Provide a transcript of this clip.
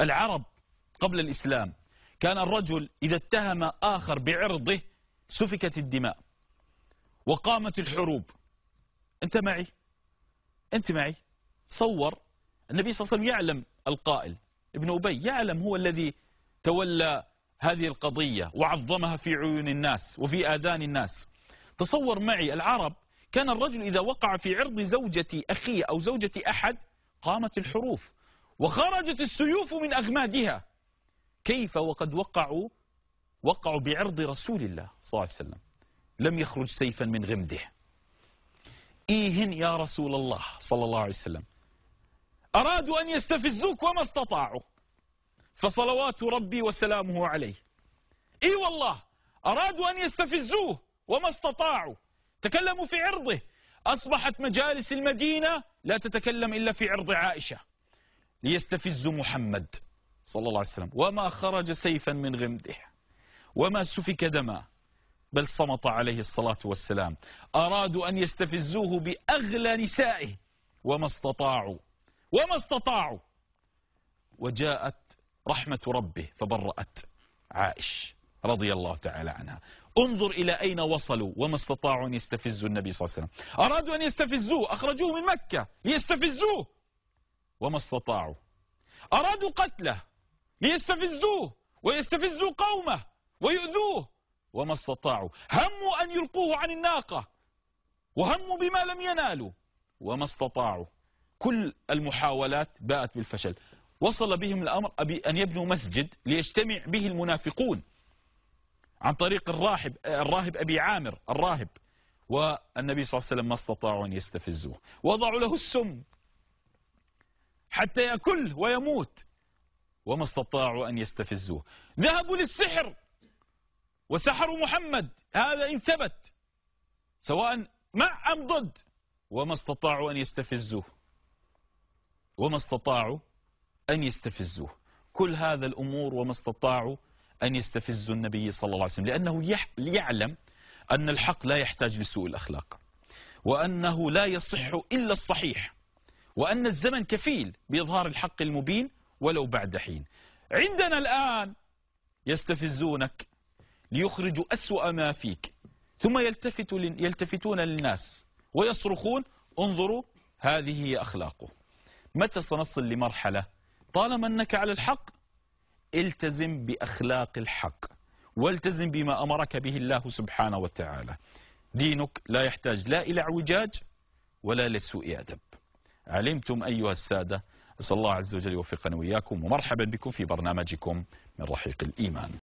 العرب قبل الإسلام كان الرجل إذا اتهم آخر بعرضه سفكت الدماء وقامت الحروب أنت معي أنت معي تصور النبي صلى الله عليه وسلم يعلم القائل ابن أبي يعلم هو الذي تولى هذه القضية وعظمها في عيون الناس وفي آذان الناس تصور معي العرب كان الرجل إذا وقع في عرض زوجة أخيه أو زوجة أحد قامت الحروف وخرجت السيوف من أغمادها كيف وقد وقعوا وقعوا بعرض رسول الله صلى الله عليه وسلم لم يخرج سيفا من غمده إيهن يا رسول الله صلى الله عليه وسلم أرادوا أن يستفزوك وما استطاعوا فصلوات ربي وسلامه عليه إي والله أرادوا أن يستفزوه وما استطاعوا تكلموا في عرضه أصبحت مجالس المدينة لا تتكلم إلا في عرض عائشة ليستفزوا محمد صلى الله عليه وسلم وما خرج سيفا من غمده وما سفك دما بل صمت عليه الصلاة والسلام أرادوا أن يستفزوه بأغلى نسائه وما استطاعوا وما استطاعوا وجاءت رحمة ربه فبرأت عائش رضي الله تعالى عنها انظر إلى أين وصلوا وما استطاعوا أن يستفزوا النبي صلى الله عليه وسلم أرادوا أن يستفزوه أخرجوه من مكة ليستفزوه وما استطاعوا أرادوا قتله ليستفزوه ويستفزوا قومه ويؤذوه وما استطاعوا هموا أن يلقوه عن الناقة وهموا بما لم ينالوا وما استطاعوا كل المحاولات باءت بالفشل وصل بهم الأمر أن يبنوا مسجد ليجتمع به المنافقون عن طريق الراهب الراهب أبي عامر الراهب والنبي صلى الله عليه وسلم ما استطاعوا أن يستفزوه وضعوا له السم حتى يأكله ويموت وما استطاعوا أن يستفزوه ذهبوا للسحر وسحروا محمد هذا إن ثبت سواء مع أم ضد وما استطاعوا أن يستفزوه وما استطاعوا أن يستفزوه كل هذا الأمور وما استطاعوا أن يستفزوا النبي صلى الله عليه وسلم لأنه يعلم أن الحق لا يحتاج لسوء الأخلاق وأنه لا يصح إلا الصحيح وأن الزمن كفيل بإظهار الحق المبين ولو بعد حين عندنا الآن يستفزونك ليخرجوا أسوأ ما فيك ثم يلتفت يلتفتون للناس ويصرخون انظروا هذه هي أخلاقه متى سنصل لمرحلة طالما أنك على الحق التزم بأخلاق الحق والتزم بما أمرك به الله سبحانه وتعالى دينك لا يحتاج لا إلى اعوجاج ولا لسوء أدب علمتم أيها السادة أسأل الله عز وجل يوفقنا وإياكم ومرحبا بكم في برنامجكم من رحيق الإيمان